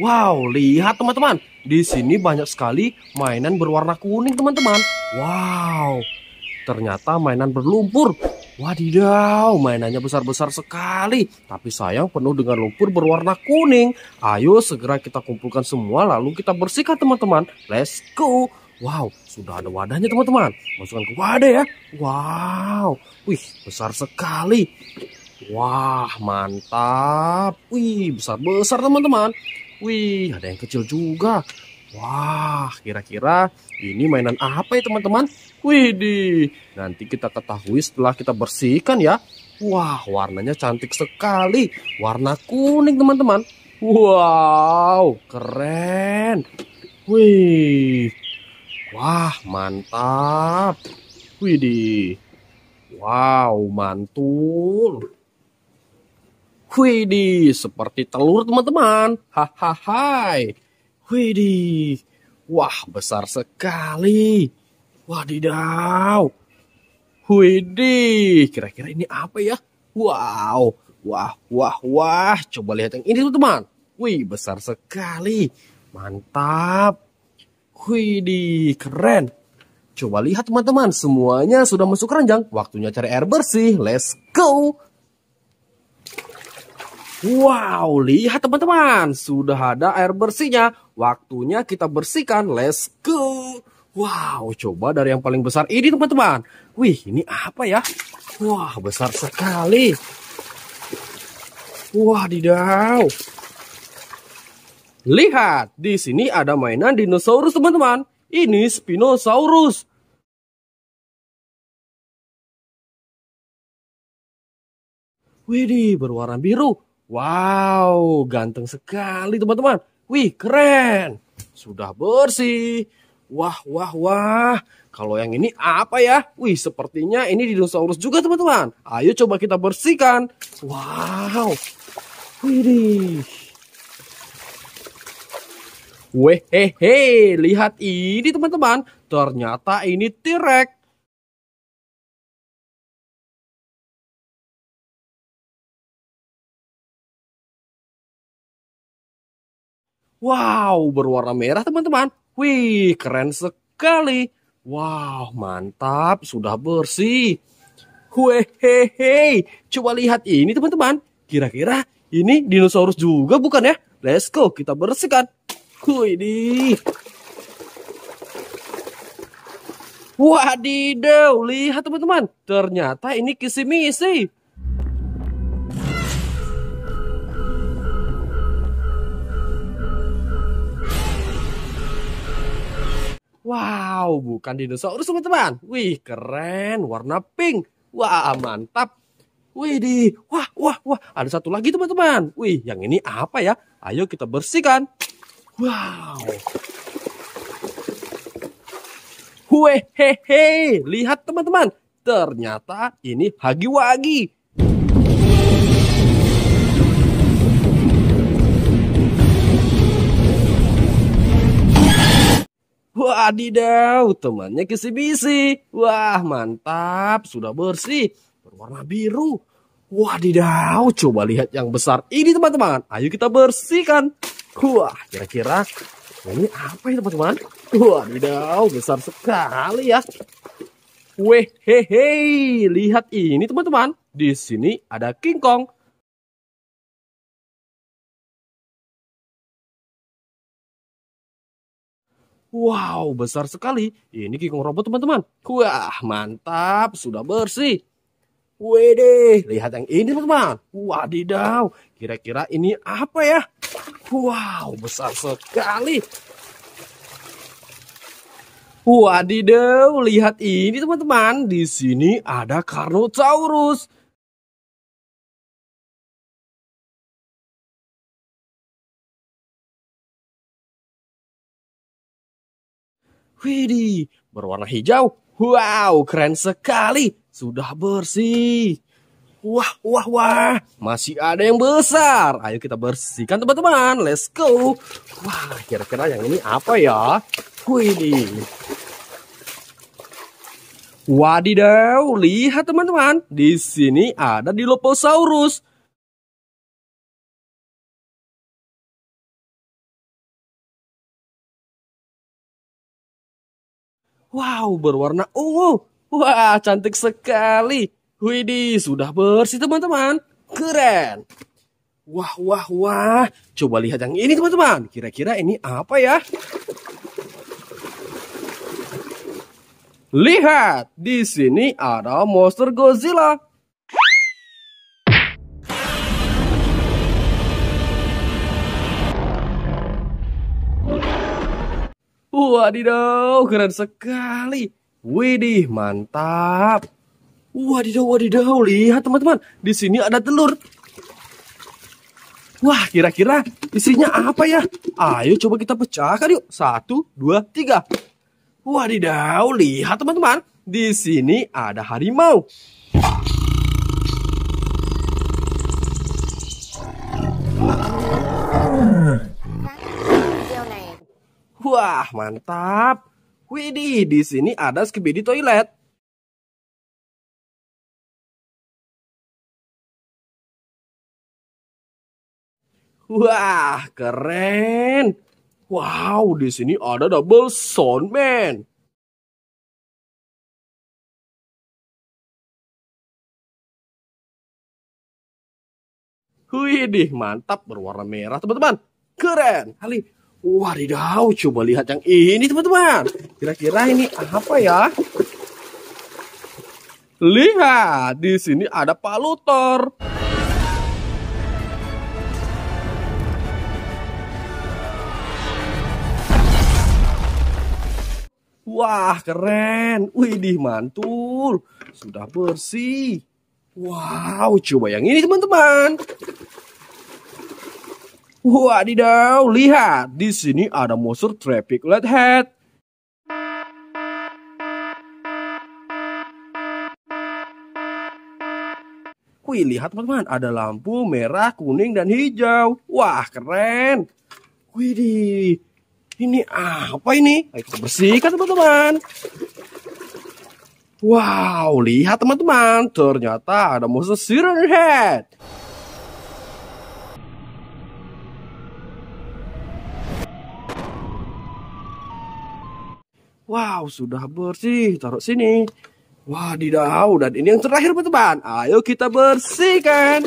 Wow, lihat teman-teman. Di sini banyak sekali mainan berwarna kuning, teman-teman. Wow. Ternyata mainan berlumpur. Wadidaw, mainannya besar-besar sekali. Tapi sayang penuh dengan lumpur berwarna kuning. Ayo segera kita kumpulkan semua lalu kita bersihkan teman-teman. Let's go. Wow, sudah ada wadahnya teman-teman. Masukkan ke wadah ya. Wow, wih besar sekali. Wah, mantap. Wih, besar-besar teman-teman. Wih, ada yang kecil juga. Wah, kira-kira ini mainan apa ya teman-teman? Wih, nanti kita ketahui setelah kita bersihkan ya. Wah, warnanya cantik sekali. Warna kuning teman-teman. Wow, keren. Wih, wah mantap. di. wow mantul. Widi, seperti telur teman-teman. Hahaha. Widi, Wah, besar sekali. Wadidaw. Widi, kira-kira ini apa ya? Wow. Wah, wah, wah. Coba lihat yang ini tuh teman. Wih, besar sekali. Mantap. Widi, keren. Coba lihat teman-teman, semuanya sudah masuk keranjang. Waktunya cari air bersih. Let's go. Wow, lihat teman-teman, sudah ada air bersihnya. Waktunya kita bersihkan. Let's go. Wow, coba dari yang paling besar ini teman-teman. Wih, ini apa ya? Wah, besar sekali. Wah, didau. Lihat, di sini ada mainan dinosaurus teman-teman. Ini Spinosaurus. Widih, berwarna biru. Wow, ganteng sekali teman-teman. Wih, keren. Sudah bersih. Wah, wah, wah. Kalau yang ini apa ya? Wih, sepertinya ini dinosaurus juga teman-teman. Ayo coba kita bersihkan. Wow. wih, weh Wehehe, lihat ini teman-teman. Ternyata ini T-Rex. Wow, berwarna merah teman-teman. Wih, keren sekali. Wow, mantap, sudah bersih. Wehehe, coba lihat ini teman-teman. Kira-kira ini dinosaurus juga bukan ya? Let's go, kita bersihkan. Wih, Wadidaw, lihat teman-teman. Ternyata ini kisi-misi. Wow, bukan dinosaurus teman-teman. Wih, keren. Warna pink. Wah, mantap. Wih, di. Wah, wah, wah. Ada satu lagi teman-teman. Wih, yang ini apa ya? Ayo kita bersihkan. Wow. Wehehe, lihat teman-teman. Ternyata ini hagi-wagi. wadidaw, temannya kisi-bisi. Wah, mantap, sudah bersih, berwarna biru. Wadidaw, coba lihat yang besar ini teman-teman. Ayo kita bersihkan. Wah, kira-kira ini apa ya teman-teman? Wadidaw, besar sekali ya. weh hei. lihat ini teman-teman. Di sini ada kingkong Wow, besar sekali. Ini kikung robot teman-teman. Wah, mantap. Sudah bersih. Wede, lihat yang ini teman-teman. Wadidaw, kira-kira ini apa ya? Wow, besar sekali. Wadidaw, lihat ini teman-teman. Di sini ada Carnotaurus. Widih, berwarna hijau. Wow, keren sekali. Sudah bersih. Wah, wah, wah. Masih ada yang besar. Ayo kita bersihkan teman-teman. Let's go. Wah, kira-kira yang ini apa ya? Widih. Wadidaw, lihat teman-teman. Di sini ada Dilophosaurus. Wow, berwarna ungu. Wah, cantik sekali. Widih, sudah bersih teman-teman. Keren. Wah, wah, wah. Coba lihat yang ini teman-teman. Kira-kira ini apa ya? Lihat, di sini ada monster Godzilla. Wadidaw, keren sekali. Widih, mantap. Wadidaw, wadidaw, lihat teman-teman. Di sini ada telur. Wah, kira-kira isinya apa ya? Ayo coba kita pecahkan yuk. Satu, dua, tiga. Wadidaw, lihat teman-teman. Di sini ada harimau. Wah, mantap. Widih, di sini ada skibidi toilet. Wah, keren. Wow, di sini ada double sound man. Widih, mantap berwarna merah teman-teman. Keren. Ali, Wadidaw, coba lihat yang ini teman-teman. Kira-kira ini apa ya? Lihat, di sini ada palutor. Wah, keren. Widih, mantul. Sudah bersih. Wow, coba yang ini teman-teman. Wadidaw, lihat di sini ada monster traffic light head. Wih, lihat teman-teman, ada lampu merah, kuning, dan hijau. Wah, keren. di ini apa ini? Ayo kita bersihkan teman-teman. Wow, lihat teman-teman, ternyata ada monster siren head. Wow, sudah bersih. Taruh sini. Wah, didau. Dan ini yang terakhir, teman-teman. Ayo kita bersihkan.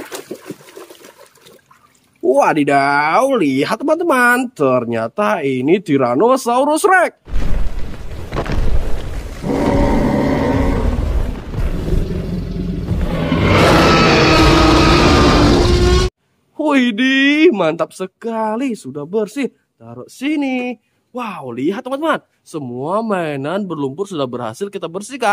Wah didau lihat teman-teman, ternyata ini Tyrannosaurus Rex. Widih, mantap sekali, sudah bersih. Taruh sini. Wow, lihat teman-teman, semua mainan berlumpur sudah berhasil kita bersihkan.